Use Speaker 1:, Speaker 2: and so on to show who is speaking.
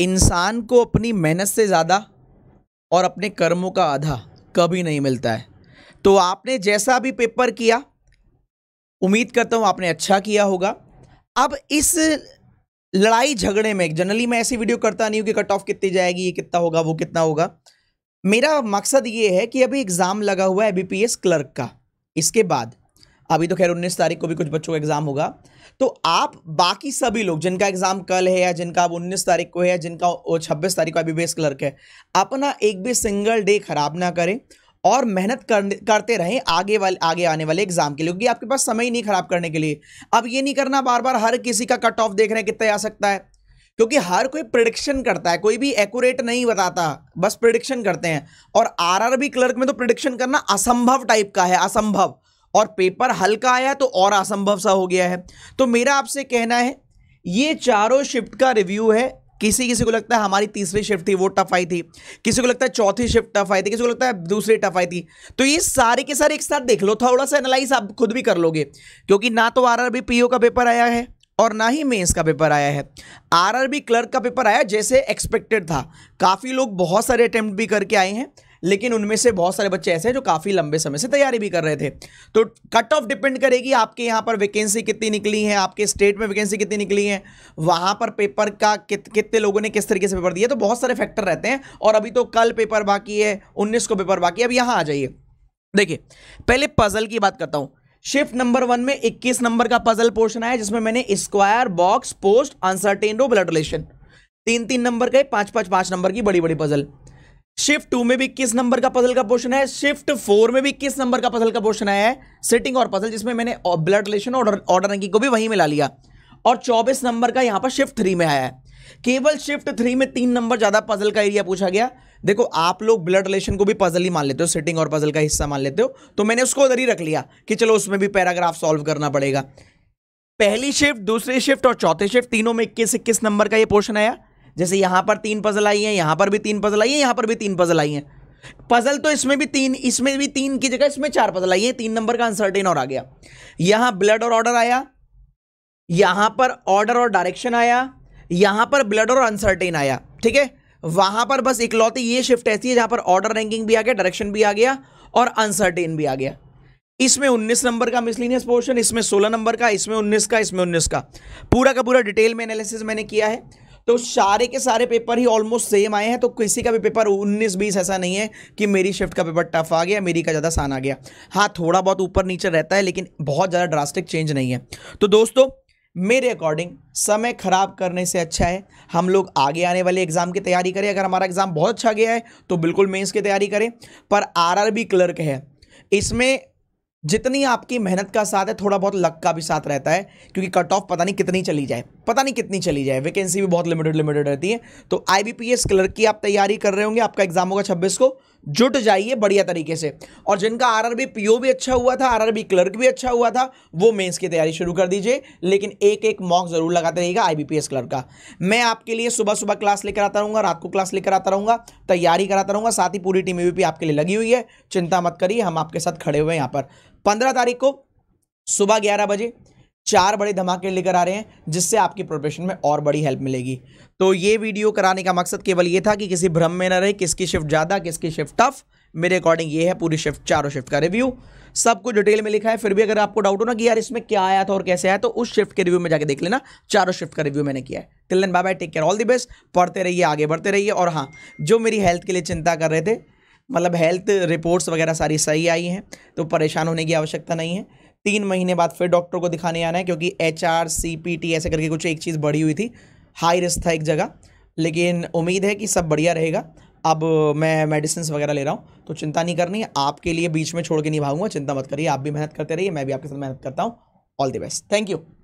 Speaker 1: इंसान को अपनी मेहनत से ज़्यादा और अपने कर्मों का आधा कभी नहीं मिलता है तो आपने जैसा भी पेपर किया उम्मीद करता हूँ आपने अच्छा किया होगा अब इस लड़ाई झगड़े में जनरली मैं ऐसी वीडियो करता नहीं हूँ कि कट ऑफ कितनी जाएगी ये कितना होगा वो कितना होगा मेरा मकसद ये है कि अभी एग्ज़ाम लगा हुआ है बी क्लर्क का इसके बाद अभी तो खैर 19 तारीख को भी कुछ बच्चों का एग्ज़ाम होगा तो आप बाकी सभी लोग जिनका एग्ज़ाम कल है या जिनका अब 19 तारीख को है या जिनका छब्बीस तारीख को अभी बेस क्लर्क है अपना एक भी सिंगल डे ख़राब ना करें और मेहनत करते रहें आगे वाले आगे आने वाले एग्जाम के लिए क्योंकि आपके पास समय ही नहीं खराब करने के लिए अब ये नहीं करना बार बार हर किसी का कट ऑफ देख रहे हैं कितने आ सकता है क्योंकि हर कोई प्रिडिक्शन करता है कोई भी एक्यूरेट नहीं बताता बस प्रिडिक्शन करते हैं और आरआरबी क्लर्क में तो प्रिडिक्शन करना असंभव टाइप का है असंभव और पेपर हल्का आया तो और असंभव सा हो गया है तो मेरा आपसे कहना है ये चारों शिफ्ट का रिव्यू है किसी किसी को लगता है हमारी तीसरी शिफ्ट थी वो टफ आई थी किसी को लगता है चौथी शिफ्ट टफ आई थी किसी को लगता है दूसरी टफ आई थी तो ये सारे के सारे एक साथ देख लो थोड़ा सा एनालाइज आप खुद भी कर लोगे क्योंकि ना तो आर पीओ का पेपर आया है और ना ही मेंस का पेपर आया है आरआरबी क्लर्क का पेपर आया जैसे एक्सपेक्टेड था काफ़ी लोग बहुत सारे अटैम्प्ट भी करके आए हैं लेकिन उनमें से बहुत सारे बच्चे ऐसे हैं जो काफ़ी लंबे समय से तैयारी भी कर रहे थे तो कट ऑफ डिपेंड करेगी आपके यहाँ पर वैकेंसी कितनी निकली है आपके स्टेट में वैकेंसी कितनी निकली है वहाँ पर पेपर का कितने लोगों ने किस तरीके से पेपर दिया तो बहुत सारे फैक्टर रहते हैं और अभी तो कल पेपर बाकी है उन्नीस को पेपर बाकी है अब यहाँ आ जाइए देखिए पहले पजल की बात करता हूँ शिफ्ट नंबर वन में 21 नंबर का पजल पोर्शन आया जिसमें मैंने square box post uncertain row blood relation तीन तीन नंबर का पांच पांच पांच नंबर की बड़ी बड़ी पजल शिफ्ट टू में भी किस नंबर का पजल का पोर्शन है शिफ्ट फोर में भी किस नंबर का पजल का पोर्शन है सेटिंग और पजल जिसमें मैंने blood relation order order ranking को भी वहीं मिला लिया और चौबीस नंबर का यहां पर शिफ्ट थ्री में आया है केवल शिफ्ट थ्री में तीन नंबर ज्यादा पजल का एरिया पूछा गया देखो आप लोग ब्लड रिलेशन को भी पजल ही मान लेते हो सिटिंग और पजल का हिस्सा मान लेते हो तो मैंने उसको उधर ही रख लिया कि चलो उसमें भी पैराग्राफ सॉल्व करना पड़ेगा पहली शिफ्ट दूसरी शिफ्ट और चौथी शिफ्ट तीनों में इक्कीस इक्कीस नंबर का ये पोर्शन आया जैसे यहां पर तीन पजल आई है यहां पर भी तीन पजल आई है यहां पर भी तीन पजल आई है पजल तो इसमें भी तीन इसमें भी तीन की जगह इसमें चार पजल आई है तीन नंबर का अनसर्टेन और आ गया यहां ब्लड और ऑर्डर आया यहां पर ऑर्डर और डायरेक्शन आया यहां पर ब्लड और अनसर्टेन आया ठीक है वहां पर बस इकलौती ये शिफ्ट ऐसी है जहां पर ऑर्डर रैंकिंग भी आ गया डायरेक्शन भी आ गया और अनसर्टेन भी आ गया इसमें 19 नंबर का मिसलिनियस पोर्शन इसमें 16 नंबर का इसमें 19 का इसमें 19 का पूरा का पूरा डिटेल में एनालिसिस मैंने किया है तो सारे के सारे पेपर ही ऑलमोस्ट सेम आए हैं तो किसी का भी पेपर उन्नीस बीस ऐसा नहीं है कि मेरी शिफ्ट का पेपर टफ आ गया मेरी का ज़्यादा आसान आ गया हाँ थोड़ा बहुत ऊपर नीचे रहता है लेकिन बहुत ज़्यादा ड्रास्टिक चेंज नहीं है तो दोस्तों मेरे अकॉर्डिंग समय ख़राब करने से अच्छा है हम लोग आगे आने वाले एग्ज़ाम की तैयारी करें अगर हमारा एग्ज़ाम बहुत अच्छा गया है तो बिल्कुल मेंस की तैयारी करें पर आरआरबी क्लर्क है इसमें जितनी आपकी मेहनत का साथ है थोड़ा बहुत लक का भी साथ रहता है क्योंकि कट ऑफ पता नहीं कितनी चली जाए पता नहीं कितनी चली जाए वैकेंसी भी बहुत लिमिटेड लिमिटेड रहती है तो आईबीपीएस क्लर्क की आप तैयारी कर रहे होंगे आपका एग्जाम होगा छब्बीस को जुट जाइए बढ़िया तरीके से और जिनका आरआरबी पीओ भी अच्छा हुआ था आरआरबी क्लर्क भी अच्छा हुआ था वो मेंस की तैयारी शुरू कर दीजिए लेकिन एक एक मॉक जरूर लगाते रहिएगा आईबीपीएस क्लर्क का मैं आपके लिए सुबह सुबह क्लास लेकर आता रहूंगा रात को क्लास लेकर आता रहूंगा तैयारी कराता रहूंगा साथ ही पूरी टीम भी आपके लिए लगी हुई है चिंता मत करिए हम आपके साथ खड़े हुए यहां पर पंद्रह तारीख को सुबह ग्यारह बजे चार बड़े धमाके लेकर आ रहे हैं जिससे आपकी प्रोफेशन में और बड़ी हेल्प मिलेगी तो ये वीडियो कराने का मकसद केवल ये था कि किसी भ्रम में न रहे किसकी शिफ्ट ज़्यादा किसकी शिफ्ट टफ मेरे अकॉर्डिंग ये है पूरी शिफ्ट चारों शिफ्ट का रिव्यू सब कुछ डिटेल में लिखा है फिर भी अगर आपको डाउट हो ना कि यार इसमें क्या आया था और कैसे आया तो उस शिफ्ट के रिव्यू में जाकर देख लेना चारों शिफ्ट का रिव्यू मैंने किया है till then bye bye take care all the best पढ़ते रहिए आगे बढ़ते रहिए और हाँ जो मेरी हेल्थ के लिए चिंता कर रहे थे मतलब हेल्थ रिपोर्ट्स वगैरह सारी सही आई हैं तो परेशान होने की आवश्यकता नहीं है तीन महीने बाद फिर डॉक्टर को दिखाने आना है क्योंकि H R C P T ऐसे करके कुछ एक चीज़ बढ़ी हुई थी हाई रिस्क था एक जगह लेकिन उम्मीद है कि सब बढ़िया रहेगा अब मैं मेडिसिन वगैरह ले रहा हूँ तो चिंता नहीं करनी आपके लिए बीच में छोड़ के नहीं भागूंगा चिंता मत करिए आप भी मेहनत करते रहिए मैं भी आपके साथ मेहनत करता हूँ all the best thank you